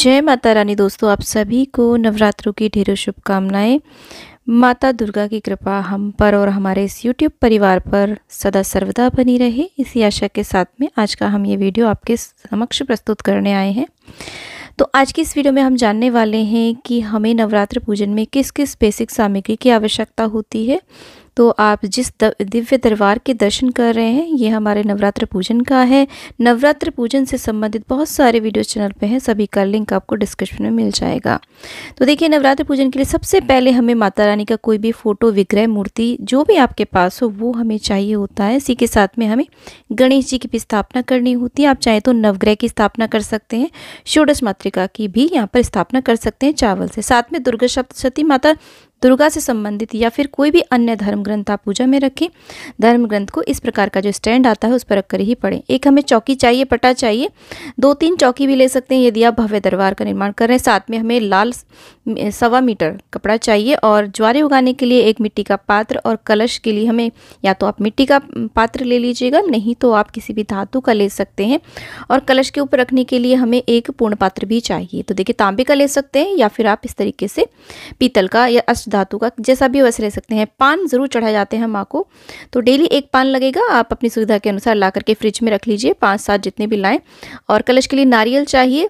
जय माता रानी दोस्तों आप सभी को नवरात्रों की ढेरों शुभकामनाएं माता दुर्गा की कृपा हम पर और हमारे इस यूट्यूब परिवार पर सदा सर्वदा बनी रहे इसी आशा के साथ में आज का हम ये वीडियो आपके समक्ष प्रस्तुत करने आए हैं तो आज की इस वीडियो में हम जानने वाले हैं कि हमें नवरात्र पूजन में किस किस बेसिक सामग्री की आवश्यकता होती है तो आप जिस दिव्य दरबार के दर्शन कर रहे हैं ये हमारे नवरात्र पूजन का है नवरात्र पूजन से संबंधित बहुत सारे वीडियो चैनल पे हैं सभी का लिंक आपको डिस्क्रिप्शन में मिल जाएगा तो देखिए नवरात्र पूजन के लिए सबसे पहले हमें माता रानी का कोई भी फ़ोटो विग्रह मूर्ति जो भी आपके पास हो वो हमें चाहिए होता है इसी के साथ में हमें गणेश जी की भी स्थापना करनी होती है आप चाहें तो नवग्रह की स्थापना कर सकते हैं षोडश मातृका की भी यहाँ पर स्थापना कर सकते हैं चावल से साथ में दुर्गा सप्तशती माता दुर्गा से संबंधित या फिर कोई भी अन्य धर्म ग्रंथ आप पूजा में रखें धर्म ग्रंथ को इस प्रकार का जो स्टैंड आता है उस पर रखकर ही पढ़ें एक हमें चौकी चाहिए पटा चाहिए दो तीन चौकी भी ले सकते हैं यदि आप भव्य दरबार का निर्माण कर रहे हैं साथ में हमें लाल सवा मीटर कपड़ा चाहिए और ज्वारे उगाने के लिए एक मिट्टी का पात्र और कलश के लिए हमें या तो आप मिट्टी का पात्र ले लीजिएगा नहीं तो आप किसी भी धातु का ले सकते हैं और कलश के ऊपर रखने के लिए हमें एक पूर्ण पात्र भी चाहिए तो देखिए तांबे का ले सकते हैं या फिर आप इस तरीके से पीतल का या धातु का जैसा भी वैसे ले सकते हैं पान ज़रूर चढ़ाए जाते हैं माँ को तो डेली एक पान लगेगा आप अपनी सुविधा के अनुसार ला करके फ्रिज में रख लीजिए पाँच सात जितने भी लाएँ और कलश के लिए नारियल चाहिए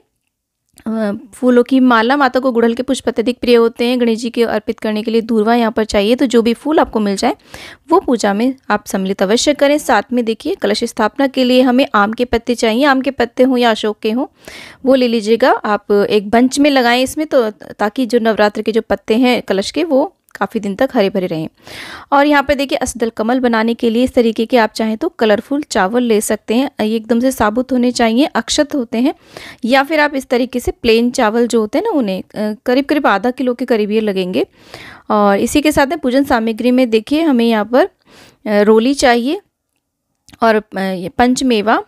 फूलों की माला माता को गुड़हल के पुष्प अत्यधिक प्रिय होते हैं गणेश जी के अर्पित करने के लिए दूरवा यहाँ पर चाहिए तो जो भी फूल आपको मिल जाए वो पूजा में आप सम्मिलित अवश्य करें साथ में देखिए कलश स्थापना के लिए हमें आम के पत्ते चाहिए आम के पत्ते हों या अशोक के हों वो ले लीजिएगा आप एक बंच में लगाएं इसमें तो ताकि जो नवरात्र के जो पत्ते हैं कलश के वो काफ़ी दिन तक हरे भरे रहें और यहाँ पर देखिए असदल कमल बनाने के लिए इस तरीके के आप चाहें तो कलरफुल चावल ले सकते हैं ये एकदम से साबुत होने चाहिए अक्षत होते हैं या फिर आप इस तरीके से प्लेन चावल जो होते हैं ना उन्हें करीब करीब आधा किलो के करीब ये लगेंगे और इसी के साथ में पूजन सामग्री में देखिए हमें यहाँ पर रोली चाहिए और पंचमेवा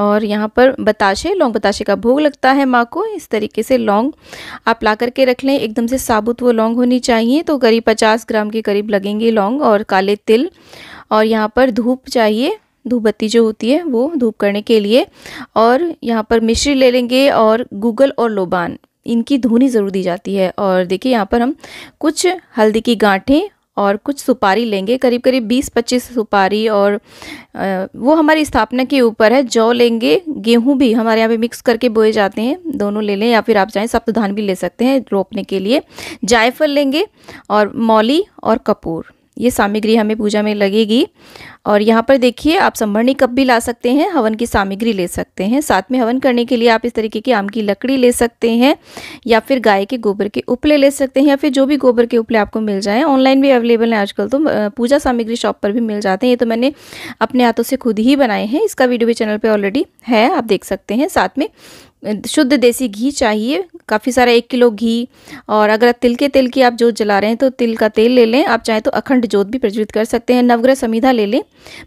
और यहाँ पर बताशे लौंग बताशे का भोग लगता है माँ को इस तरीके से लौंग आप ला करके रख लें एकदम से साबुत वो लौंग होनी चाहिए तो करीब पचास ग्राम के करीब लगेंगे लौंग और काले तिल और यहाँ पर धूप चाहिए धूप बत्ती जो होती है वो धूप करने के लिए और यहाँ पर मिश्री ले लेंगे और गूगल और लोबान इनकी धुनी ज़रूर दी जाती है और देखिए यहाँ पर हम कुछ हल्दी की गांठें और कुछ सुपारी लेंगे करीब करीब 20-25 सुपारी और वो हमारी स्थापना के ऊपर है जौ लेंगे गेहूं भी हमारे यहाँ पे मिक्स करके बोए जाते हैं दोनों ले लें या फिर आप चाहें सप्तधान भी ले सकते हैं रोपने के लिए जायफल लेंगे और मौली और कपूर ये सामग्री हमें पूजा में लगेगी और यहाँ पर देखिए आप संभरणी कप भी ला सकते हैं हवन की सामग्री ले सकते हैं साथ में हवन करने के लिए आप इस तरीके की आम की लकड़ी ले सकते हैं या फिर गाय के गोबर के उपले ले सकते हैं या फिर जो भी गोबर के उपले आपको मिल जाएँ ऑनलाइन भी अवेलेबल हैं आजकल तो पूजा सामग्री शॉप पर भी मिल जाते हैं ये तो मैंने अपने हाथों से खुद ही बनाए हैं इसका वीडियो भी चैनल पर ऑलरेडी है आप देख सकते हैं साथ में शुद्ध देसी घी चाहिए काफ़ी सारा एक किलो घी और अगर तिल के तेल की आप जोत जला रहे हैं तो तिल का तेल ले लें आप चाहें तो अखंड जोत भी प्रज्वलित कर सकते हैं नवग्रह समीधा ले लें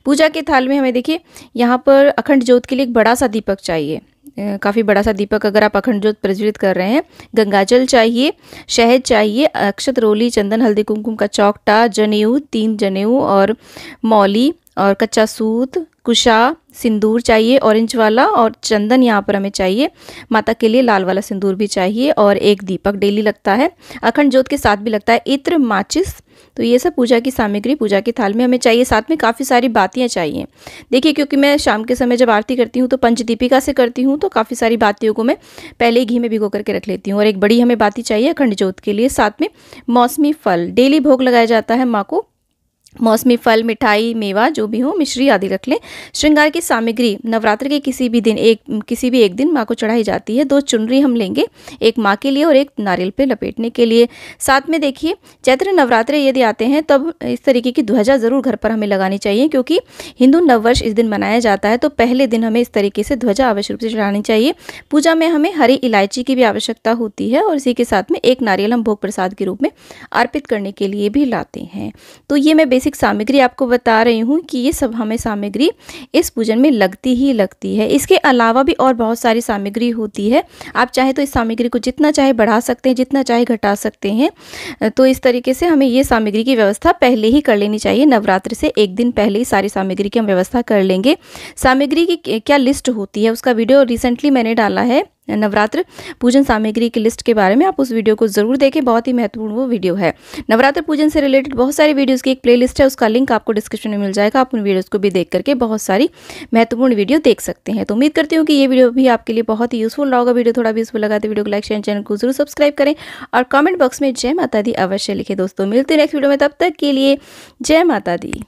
पूजा के थाल में हमें देखिए यहाँ पर अखंड जोत के लिए एक बड़ा सा दीपक चाहिए काफ़ी बड़ा सा दीपक अगर आप अखंड जोत प्रज्वलित कर रहे हैं गंगाजल चाहिए शहद चाहिए अक्षत रोली चंदन हल्दी कुमकुम का चौकटा जनेऊ तीन जनेऊ और मौली और कच्चा सूत कुशा सिंदूर चाहिए ऑरेंज वाला और चंदन यहाँ पर हमें चाहिए माता के लिए लाल वाला सिंदूर भी चाहिए और एक दीपक डेली लगता है अखंड ज्योत के साथ भी लगता है इत्र माचिस तो ये सब पूजा की सामग्री पूजा के थाल में हमें चाहिए साथ में काफ़ी सारी बातियाँ चाहिए देखिए क्योंकि मैं शाम के समय जब आरती करती हूँ तो पंचदीपिका से करती हूँ तो काफ़ी सारी बातियों को मैं पहले ही घी में भिगो करके रख लेती हूँ और एक बड़ी हमें बाती चाहिए अखंड ज्योत के लिए साथ में मौसमी फल डेली भोग लगाया जाता है माँ को मौसमी फल मिठाई मेवा जो भी हो मिश्री आदि रख लें श्रृंगार की सामग्री नवरात्र के किसी भी दिन एक किसी भी एक दिन माँ को चढ़ाई जाती है दो चुनरी हम लेंगे एक माँ के लिए और एक नारियल पे लपेटने के लिए साथ में देखिए चैत्र नवरात्र यदि आते हैं तब इस तरीके की ध्वजा ज़रूर घर पर हमें लगानी चाहिए क्योंकि हिंदू नववर्ष इस दिन मनाया जाता है तो पहले दिन हमें इस तरीके से ध्वजा अवश्य रूप से चढ़ानी चाहिए पूजा में हमें हरी इलायची की भी आवश्यकता होती है और इसी के साथ में एक नारियल हम भोग प्रसाद के रूप में अर्पित करने के लिए भी लाते हैं तो ये मैं बेसिक सामग्री आपको बता रही हूँ कि ये सब हमें सामग्री इस पूजन में लगती ही लगती है इसके अलावा भी और बहुत सारी सामग्री होती है आप चाहे तो इस सामग्री को जितना चाहे बढ़ा सकते हैं जितना चाहे घटा सकते हैं तो इस तरीके से हमें ये सामग्री की व्यवस्था पहले ही कर लेनी चाहिए नवरात्र से एक दिन पहले ही सारी सामग्री की हम व्यवस्था कर लेंगे सामग्री की क्या लिस्ट होती है उसका वीडियो रिसेंटली मैंने डाला है नवरात्र पूजन सामग्री की लिस्ट के बारे में आप उस वीडियो को जरूर देखें बहुत ही महत्वपूर्ण वो वीडियो है नवरात्र पूजन से रिलेटेड बहुत सारी वीडियोस की एक प्लेलिस्ट है उसका लिंक आपको डिस्क्रिप्शन में मिल जाएगा आप उन वीडियोस को भी देख करके बहुत सारी महत्वपूर्ण वीडियो देख सकते हैं तो उम्मीद करती हूँ कि ये वीडियो भी आपके लिए बहुत ही यूजफुल रहा वीडियो थोड़ा भी यूजफुल लगा तो वीडियो को लाइक शेयर चैनल को जरूर सब्सक्राइब करें और कॉमेंट बॉक्स में जय माता दी अवश्य लिखे दोस्तों मिलते नेक्स्ट वीडियो में तब तक के लिए जय माता दी